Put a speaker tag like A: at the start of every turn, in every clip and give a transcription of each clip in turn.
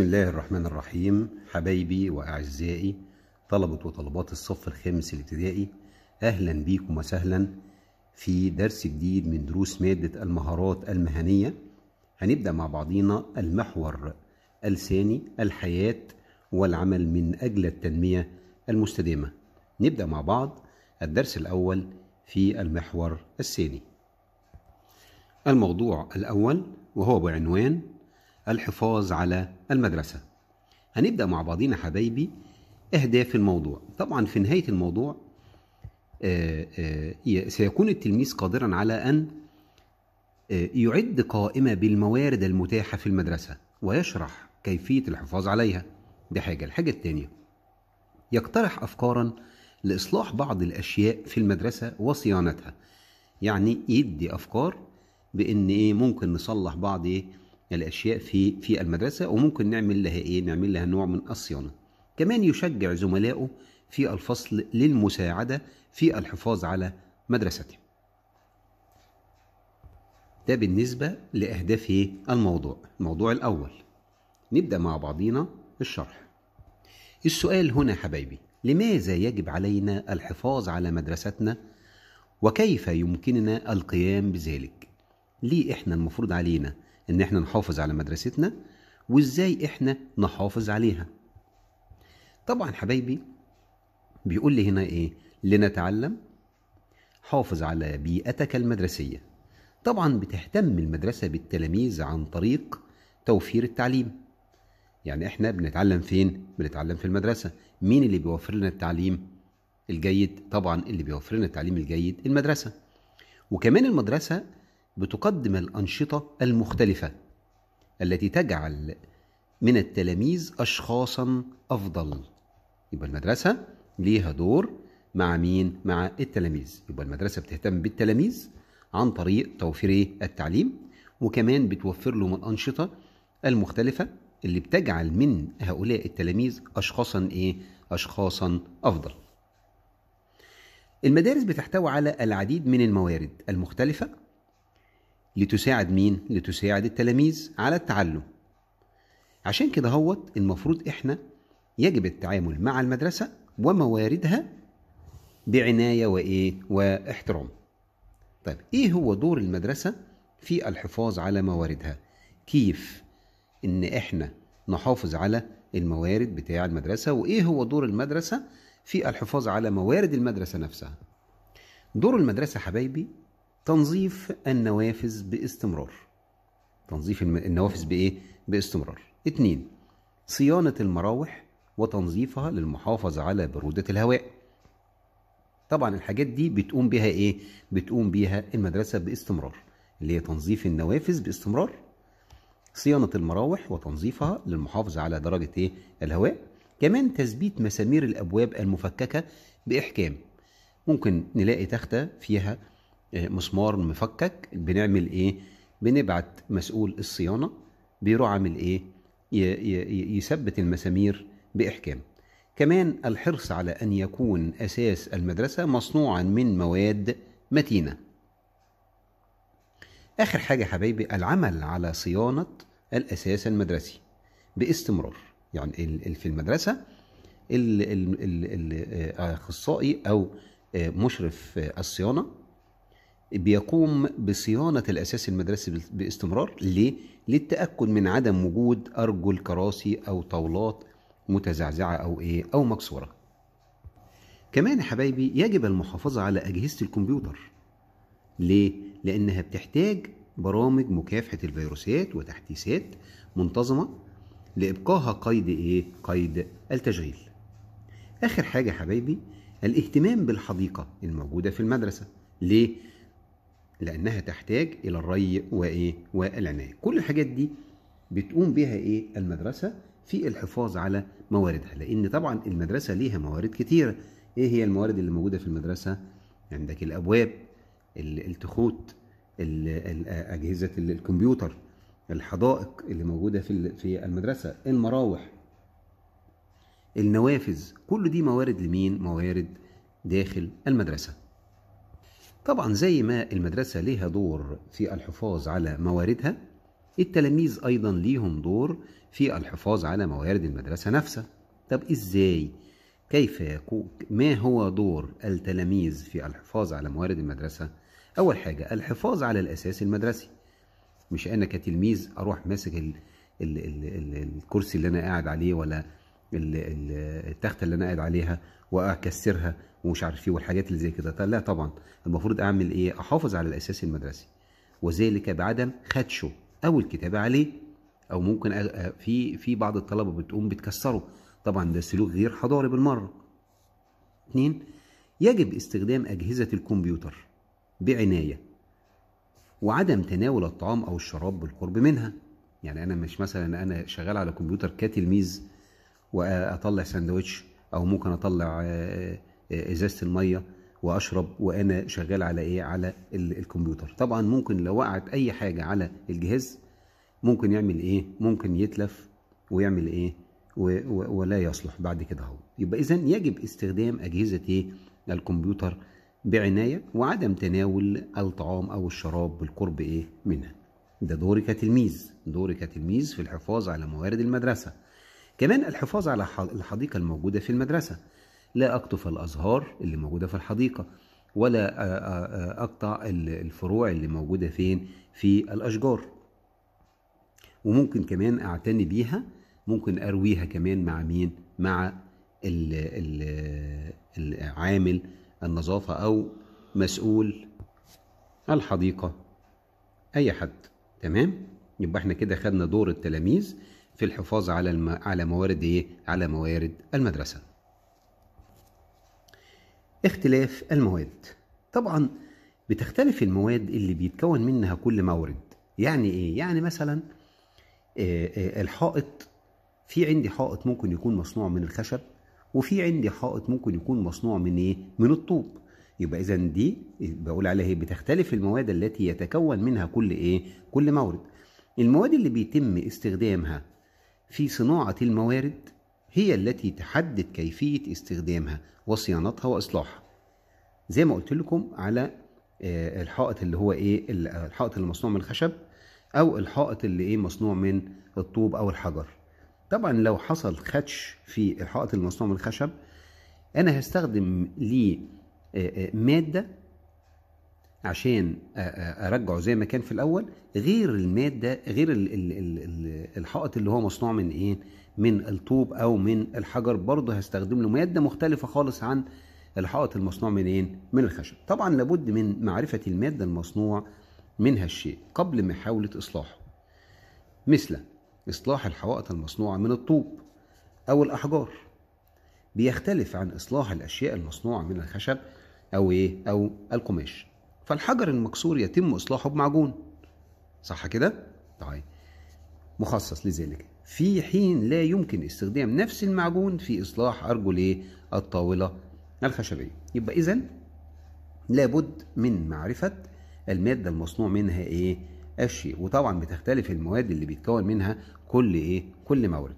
A: بسم الله الرحمن الرحيم حبايبي وأعزائي طلبة وطلبات الصف الخامس الابتدائي أهلا بيكم وسهلا في درس جديد من دروس مادة المهارات المهنية هنبدأ مع بعضينا المحور الثاني الحياة والعمل من أجل التنمية المستدامة نبدأ مع بعض الدرس الأول في المحور الثاني الموضوع الأول وهو بعنوان الحفاظ على المدرسة هنبدأ مع بعضينا حبايبي أهداف الموضوع طبعا في نهاية الموضوع آه، آه، سيكون التلميذ قادرا على أن آه، يعد قائمة بالموارد المتاحة في المدرسة ويشرح كيفية الحفاظ عليها دي حاجة الحاجة الثانية يقترح أفكارا لإصلاح بعض الأشياء في المدرسة وصيانتها يعني يدي أفكار بإن إيه ممكن نصلح بعض إيه الأشياء في في المدرسة وممكن نعمل لها إيه؟ نعمل لها نوع من الصيانة. كمان يشجع زملائه في الفصل للمساعدة في الحفاظ على مدرسته. ده بالنسبة لأهداف إيه؟ الموضوع، الموضوع الأول. نبدأ مع بعضينا الشرح. السؤال هنا حبايبي، لماذا يجب علينا الحفاظ على مدرستنا وكيف يمكننا القيام بذلك؟ ليه احنا المفروض علينا ان احنا نحافظ على مدرستنا وازاي احنا نحافظ عليها طبعا حبايبي بيقول لي هنا ايه لنتعلم حافظ على بيئتك المدرسيه طبعا بتهتم المدرسه بالتلاميذ عن طريق توفير التعليم يعني احنا بنتعلم فين بنتعلم في المدرسه مين اللي بيوفر لنا التعليم الجيد طبعا اللي بيوفر لنا التعليم الجيد المدرسه وكمان المدرسه بتقدم الأنشطة المختلفة التي تجعل من التلاميذ أشخاصا أفضل يبقى المدرسة ليها دور مع مين؟ مع التلاميذ يبقى المدرسة بتهتم بالتلاميذ عن طريق توفير إيه؟ التعليم وكمان بتوفر لهم الأنشطة المختلفة اللي بتجعل من هؤلاء التلاميذ أشخاصا إيه؟ أشخاصا أفضل المدارس بتحتوي على العديد من الموارد المختلفة لتساعد مين؟ لتساعد التلاميذ على التعلم عشان كده هوت المفروض احنا يجب التعامل مع المدرسة ومواردها بعناية وإيه؟ واحترام طيب إيه هو دور المدرسة في الحفاظ على مواردها؟ كيف إن إحنا نحافظ على الموارد بتاع المدرسة وإيه هو دور المدرسة في الحفاظ على موارد المدرسة نفسها دور المدرسة حبايبي تنظيف النوافذ باستمرار تنظيف النوافذ بايه باستمرار اتنين صيانة المراوح وتنظيفها للمحافظة على برودة الهواء طبعا الحاجات دي بتقوم بها ايه بتقوم بها المدرسة باستمرار اللي هي تنظيف النوافذ باستمرار صيانة المراوح وتنظيفها للمحافظة على درجة ايه الهواء كمان تثبيت مسامير الابواب المفككة باحكام ممكن نلاقي تختة فيها آه، مسمار مفكك بنعمل ايه بنبعت مسؤول الصيانه بيروح عامل ايه يثبت المسامير باحكام كمان الحرص على ان يكون اساس المدرسه مصنوعا من مواد متينه اخر حاجه حبايبي العمل على صيانه الاساس المدرسي باستمرار يعني في المدرسه الاخصائي آه، او آه، مشرف الصيانه بيقوم بصيانة الأساس المدرسي باستمرار ليه؟ للتأكد من عدم وجود أرجل كراسي أو طاولات متزعزعة أو إيه أو مكسورة كمان يا حبايبي يجب المحافظة على أجهزة الكمبيوتر ليه؟ لأنها بتحتاج برامج مكافحة الفيروسات وتحديثات منتظمة لإبقائها قيد إيه؟ قيد التشغيل آخر حاجة حبايبي الاهتمام بالحديقة الموجودة في المدرسة ليه؟ لأنها تحتاج إلى الري وإيه والعناية كل الحاجات دي بتقوم بها إيه المدرسة في الحفاظ على مواردها لأن طبعا المدرسة ليها موارد كتيرة إيه هي الموارد اللي موجودة في المدرسة عندك الأبواب التخوت أجهزة الكمبيوتر الحدائق اللي موجودة في في المدرسة المراوح النوافذ كل دي موارد لمين موارد داخل المدرسه طبعا زي ما المدرسة ليها دور في الحفاظ على مواردها التلاميذ أيضا ليهم دور في الحفاظ على موارد المدرسة نفسها طب إزاي؟ كيف يكون ما هو دور التلاميذ في الحفاظ على موارد المدرسة؟ أول حاجة الحفاظ على الأساس المدرسي مش أنا كتلميذ أروح ماسك ال... ال... ال... ال... الكرسي اللي أنا قاعد عليه ولا التختة اللي أنا قاعد عليها وأكسرها ومش عارف ايه والحاجات اللي زي كده طيب، لا طبعا المفروض اعمل ايه احافظ على الاساس المدرسي وذلك بعدم خدشه او الكتابه عليه او ممكن في في بعض الطلبه بتقوم بتكسره طبعا ده سلوك غير حضاري بالمره اتنين يجب استخدام اجهزه الكمبيوتر بعنايه وعدم تناول الطعام او الشراب بالقرب منها يعني انا مش مثلا انا شغال على كمبيوتر كتلميذ واطلع سندوتش او ممكن اطلع آه، ازازه الميه واشرب وانا شغال على ايه على الكمبيوتر طبعا ممكن لو وقعت اي حاجه على الجهاز ممكن يعمل ايه ممكن يتلف ويعمل ايه ولا يصلح بعد كده اهو يبقى اذا يجب استخدام اجهزه ايه الكمبيوتر بعنايه وعدم تناول الطعام او الشراب بالقرب ايه منها ده دوري كتلميذ دوري كتلميذ في الحفاظ على موارد المدرسه كمان الحفاظ على الحديقه الموجوده في المدرسه لا أقطف الأزهار اللي موجودة في الحديقة ولا أقطع الفروع اللي موجودة فين في الأشجار وممكن كمان أعتني بيها ممكن أرويها كمان مع مين مع ال ال العامل النظافة أو مسؤول الحديقة أي حد تمام يبقى احنا كده خدنا دور التلاميذ في الحفاظ على الم... على موارد ايه على موارد المدرسه اختلاف المواد طبعا بتختلف المواد اللي بيتكون منها كل مورد يعني ايه يعني مثلا آه، آه، الحائط في عندي حائط ممكن يكون مصنوع من الخشب وفي عندي حائط ممكن يكون مصنوع من ايه من الطوب يبقى اذا دي بقول عليها إيه؟ بتختلف المواد التي يتكون منها كل ايه كل مورد المواد اللي بيتم استخدامها في صناعه الموارد هي التي تحدد كيفية استخدامها وصيانتها وإصلاحها زي ما قلت لكم على آه، الحائط اللي هو ايه الحائط اللي مصنوع من الخشب او الحائط اللي ايه مصنوع من الطوب او الحجر طبعا لو حصل خدش في الحائط المصنوع من الخشب انا هستخدم ليه آه، آه، ماده عشان ارجعه زي ما كان في الاول غير الماده غير الحائط اللي هو مصنوع من ايه من الطوب او من الحجر برضه هستخدم له ماده مختلفه خالص عن الحائط المصنوع منين من الخشب طبعا لابد من معرفه الماده المصنوع منها الشيء قبل محاوله اصلاحه مثل اصلاح الحوائط المصنوعه من الطوب او الاحجار بيختلف عن اصلاح الاشياء المصنوعه من الخشب او ايه او القماش فالحجر المكسور يتم اصلاحه بمعجون صح كده طيب مخصص لذلك في حين لا يمكن استخدام نفس المعجون في إصلاح أرجل إيه؟ الطاولة الخشبية يبقى إذا لابد من معرفة المادة المصنوع منها إيه الشيء وطبعا بتختلف المواد اللي بيتكون منها كل إيه كل مورد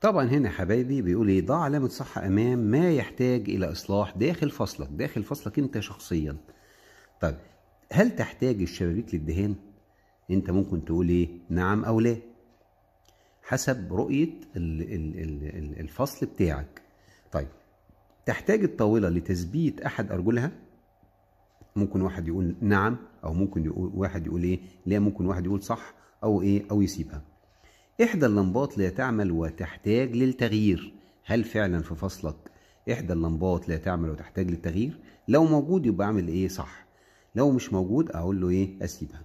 A: طبعا هنا حبايبي بيقول ايه ضع علامة صح امام ما يحتاج الى اصلاح داخل فصلك داخل فصلك انت شخصيا طيب هل تحتاج الشبابيك للدهان انت ممكن تقول ايه نعم او لا حسب رؤيه الفصل بتاعك طيب تحتاج الطاوله لتثبيت احد ارجلها ممكن واحد يقول نعم او ممكن يقول واحد يقول ايه لا ممكن واحد يقول صح او ايه او يسيبها احدى اللمبات لا تعمل وتحتاج للتغيير هل فعلا في فصلك احدى اللمبات لا تعمل وتحتاج للتغيير لو موجود يبقى اعمل ايه صح لو مش موجود اقول له ايه اسيبها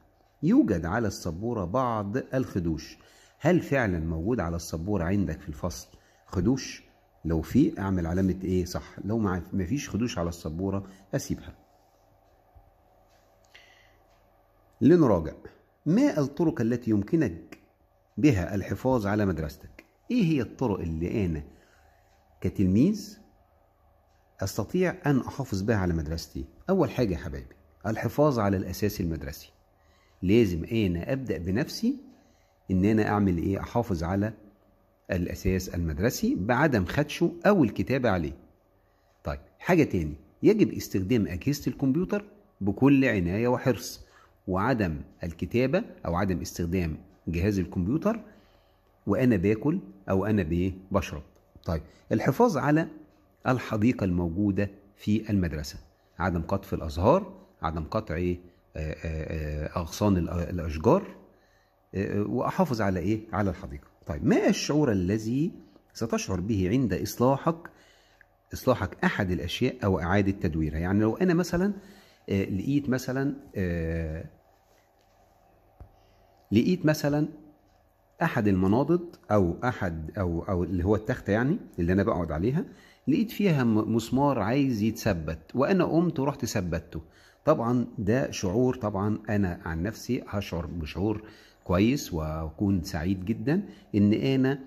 A: يوجد على السبورة بعض الخدوش هل فعلا موجود على السبورة عندك في الفصل خدوش لو في اعمل علامة ايه صح لو ما فيش خدوش على السبورة اسيبها لنراجع ما الطرق التي يمكنك بها الحفاظ على مدرستك ايه هي الطرق اللي انا كتلميذ استطيع ان احافظ بها على مدرستي اول حاجة يا حبايبي الحفاظ على الاساس المدرسي لازم انا ابدا بنفسي ان انا اعمل ايه احافظ على الاساس المدرسي بعدم خدشه او الكتابه عليه طيب حاجه تاني يجب استخدام اجهزه الكمبيوتر بكل عنايه وحرص وعدم الكتابه او عدم استخدام جهاز الكمبيوتر وانا باكل او انا بايه بشرب طيب الحفاظ على الحديقه الموجوده في المدرسه عدم قطف الازهار عدم قطع ايه آه، آه، آه، اغصان الاشجار واحافظ على ايه على الحديقه طيب ما الشعور الذي ستشعر به عند اصلاحك اصلاحك احد الاشياء او اعاده تدويرها يعني لو انا مثلا لقيت مثلا لقيت مثلا احد المناضد او احد او او اللي هو التخته يعني اللي انا بقعد عليها لقيت فيها مسمار عايز يتثبت وانا قمت ورحت ثبته طبعا ده شعور طبعا انا عن نفسي هشعر بشعور كويس واكون سعيد جدا ان انا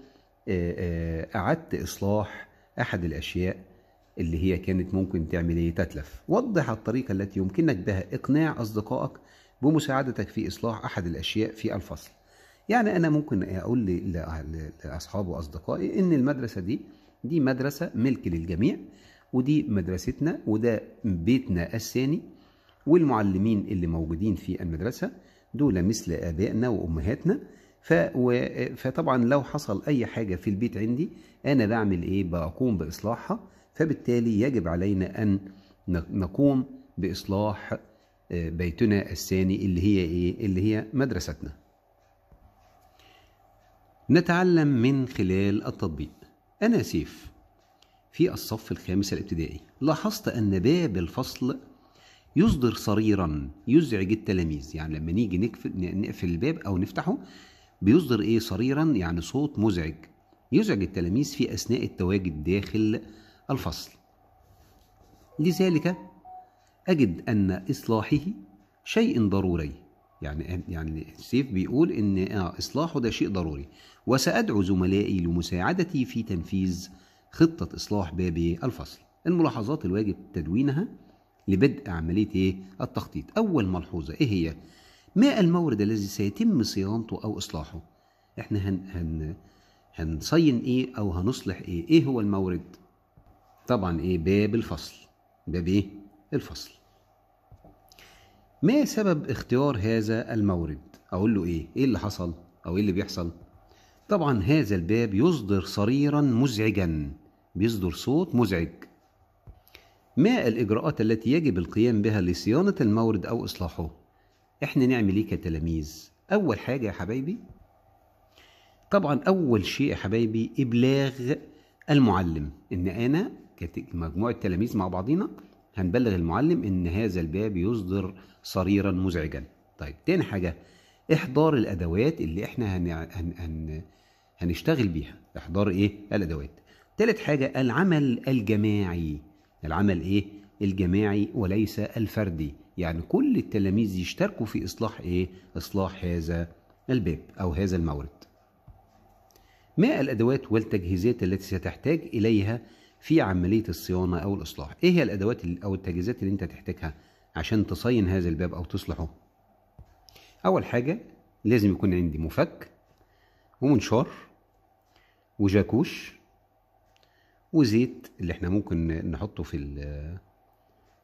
A: اعدت اصلاح احد الاشياء اللي هي كانت ممكن تعمل ايه تتلف وضح الطريقه التي يمكنك بها اقناع اصدقائك بمساعدتك في اصلاح احد الاشياء في الفصل يعني انا ممكن اقول لاصحابي واصدقائي ان المدرسه دي دي مدرسه ملك للجميع ودي مدرستنا وده بيتنا الثاني والمعلمين اللي موجودين في المدرسة دول مثل آبائنا وأمهاتنا ف... فطبعا لو حصل أي حاجة في البيت عندي أنا بعمل إيه بقوم بإصلاحها فبالتالي يجب علينا أن نقوم بإصلاح آه، بيتنا الثاني اللي هي إيه اللي هي مدرستنا نتعلم من خلال التطبيق أنا سيف في الصف الخامس الابتدائي لاحظت أن باب الفصل يصدر صريرا يزعج التلاميذ يعني لما نيجي نقفل, نقفل الباب أو نفتحه بيصدر إيه صريرا يعني صوت مزعج يزعج التلاميذ في أثناء التواجد داخل الفصل لذلك أجد أن إصلاحه شيء ضروري يعني يعني السيف بيقول ان آه اصلاحه ده شيء ضروري وسادعو زملائي لمساعدتي في تنفيذ خطه اصلاح باب الفصل الملاحظات الواجب تدوينها لبدء عملية إيه؟ التخطيط أول ملحوظة إيه هي؟ ما المورد الذي سيتم صيانته أو إصلاحه؟ إحنا هن هن هنصين إيه أو هنصلح إيه؟ إيه هو المورد؟ طبعا إيه باب الفصل باب إيه؟ الفصل ما سبب اختيار هذا المورد؟ أقول له إيه؟ إيه اللي حصل؟ أو إيه اللي بيحصل؟ طبعا هذا الباب يصدر صريرا مزعجا بيصدر صوت مزعج ما الإجراءات التي يجب القيام بها لصيانة المورد أو إصلاحه؟ إحنا نعمل إيه كتلاميذ؟ أول حاجة يا حبايبي طبعا أول شيء يا حبايبي إبلاغ المعلم إن أنا مجموعة تلاميذ مع بعضينا هنبلغ المعلم إن هذا الباب يصدر صريرا مزعجا طيب تاني حاجة إحضار الأدوات اللي إحنا هن... هن... هن... هنشتغل بيها إحضار إيه؟ الأدوات تالت حاجة العمل الجماعي العمل ايه الجماعي وليس الفردي يعني كل التلاميذ يشتركوا في اصلاح ايه اصلاح هذا الباب او هذا المورد ما الادوات والتجهيزات التي ستحتاج اليها في عمليه الصيانه او الاصلاح ايه هي الادوات او التجهيزات اللي انت تحتاجها عشان تصين هذا الباب او تصلحه اول حاجه لازم يكون عندي مفك ومنشار وجاكوش وزيت اللي احنا ممكن نحطه في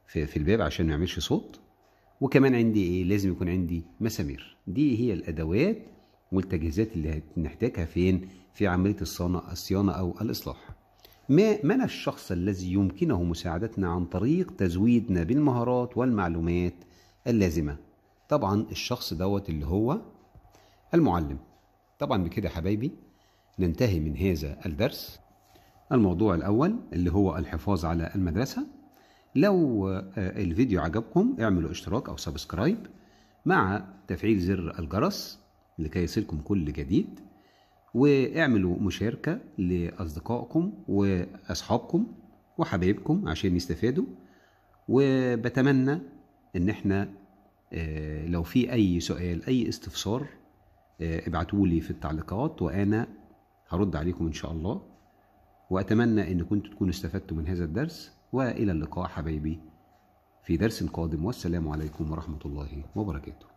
A: في, في الباب عشان ما يعملش صوت وكمان عندي ايه لازم يكون عندي مسامير دي هي الادوات والتجهيزات اللي هنحتاجها فين في عمليه الصيانه الصيانه او الاصلاح ما من الشخص الذي يمكنه مساعدتنا عن طريق تزويدنا بالمهارات والمعلومات اللازمه طبعا الشخص دوت اللي هو المعلم طبعا بكده حبايبي ننتهي من هذا الدرس الموضوع الأول اللي هو الحفاظ على المدرسة لو آه، الفيديو عجبكم اعملوا اشتراك أو سبسكرايب مع تفعيل زر الجرس لكي يصلكم كل جديد واعملوا مشاركة لأصدقائكم وأصحابكم وحبايبكم عشان يستفادوا وبتمنى إن احنا آه، لو في أي سؤال أي استفسار آه، ابعتولي في التعليقات وأنا هرد عليكم إن شاء الله وأتمنى أن كنتوا تكونوا استفدتوا من هذا الدرس وإلى اللقاء حبايبي في درس قادم والسلام عليكم ورحمة الله وبركاته